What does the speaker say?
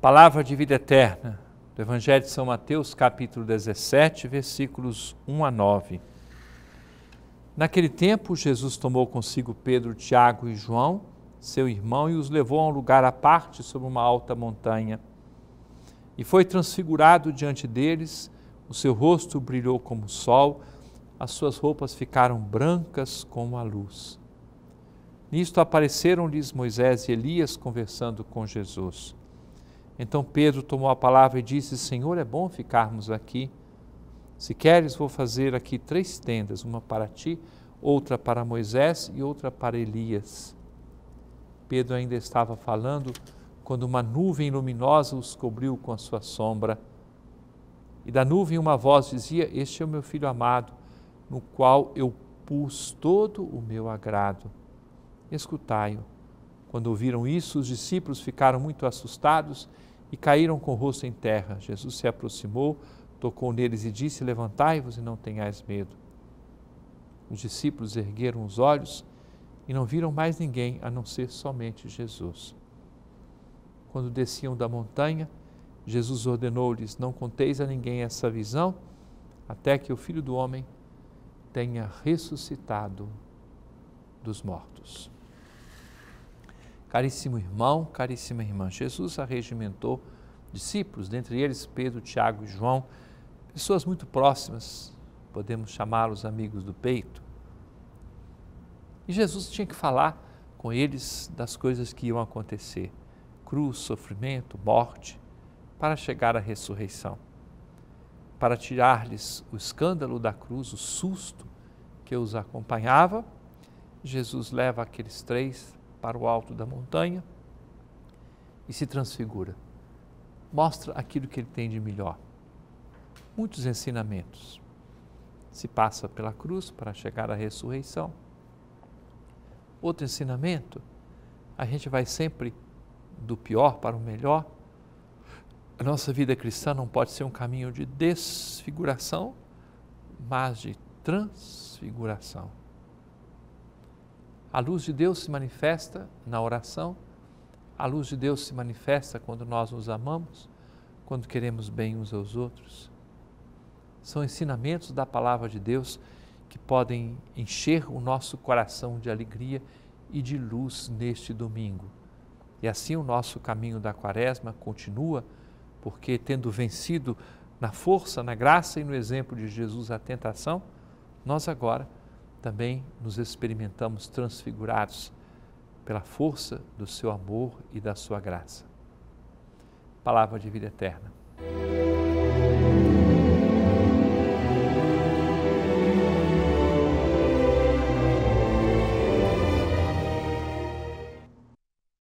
Palavra de vida eterna, do Evangelho de São Mateus, capítulo 17, versículos 1 a 9. Naquele tempo, Jesus tomou consigo Pedro, Tiago e João, seu irmão, e os levou a um lugar à parte sobre uma alta montanha. E foi transfigurado diante deles, o seu rosto brilhou como o sol, as suas roupas ficaram brancas como a luz. Nisto apareceram-lhes Moisés e Elias conversando com Jesus. Então Pedro tomou a palavra e disse: Senhor, é bom ficarmos aqui. Se queres, vou fazer aqui três tendas: uma para ti, outra para Moisés e outra para Elias. Pedro ainda estava falando quando uma nuvem luminosa os cobriu com a sua sombra. E da nuvem uma voz dizia: Este é o meu filho amado, no qual eu pus todo o meu agrado. Escutai-o. Quando ouviram isso, os discípulos ficaram muito assustados e caíram com o rosto em terra. Jesus se aproximou, tocou neles e disse: Levantai-vos e não tenhais medo. Os discípulos ergueram os olhos e não viram mais ninguém a não ser somente Jesus. Quando desciam da montanha, Jesus ordenou-lhes: Não conteis a ninguém essa visão, até que o filho do homem tenha ressuscitado dos mortos. Caríssimo irmão, caríssima irmã, Jesus arregimentou discípulos, dentre eles Pedro, Tiago e João, pessoas muito próximas, podemos chamá-los amigos do peito. E Jesus tinha que falar com eles das coisas que iam acontecer: cruz, sofrimento, morte, para chegar à ressurreição, para tirar-lhes o escândalo da cruz, o susto que os acompanhava. Jesus leva aqueles três para o alto da montanha e se transfigura. Mostra aquilo que ele tem de melhor. Muitos ensinamentos. Se passa pela cruz para chegar à ressurreição. Outro ensinamento, a gente vai sempre do pior para o melhor. A nossa vida cristã não pode ser um caminho de desfiguração, mas de transfiguração. A luz de Deus se manifesta na oração, a luz de Deus se manifesta quando nós nos amamos, quando queremos bem uns aos outros. São ensinamentos da palavra de Deus que podem encher o nosso coração de alegria e de luz neste domingo. E assim o nosso caminho da quaresma continua, porque tendo vencido na força, na graça e no exemplo de Jesus a tentação, nós agora também nos experimentamos transfigurados pela força do seu amor e da sua graça. Palavra de vida eterna.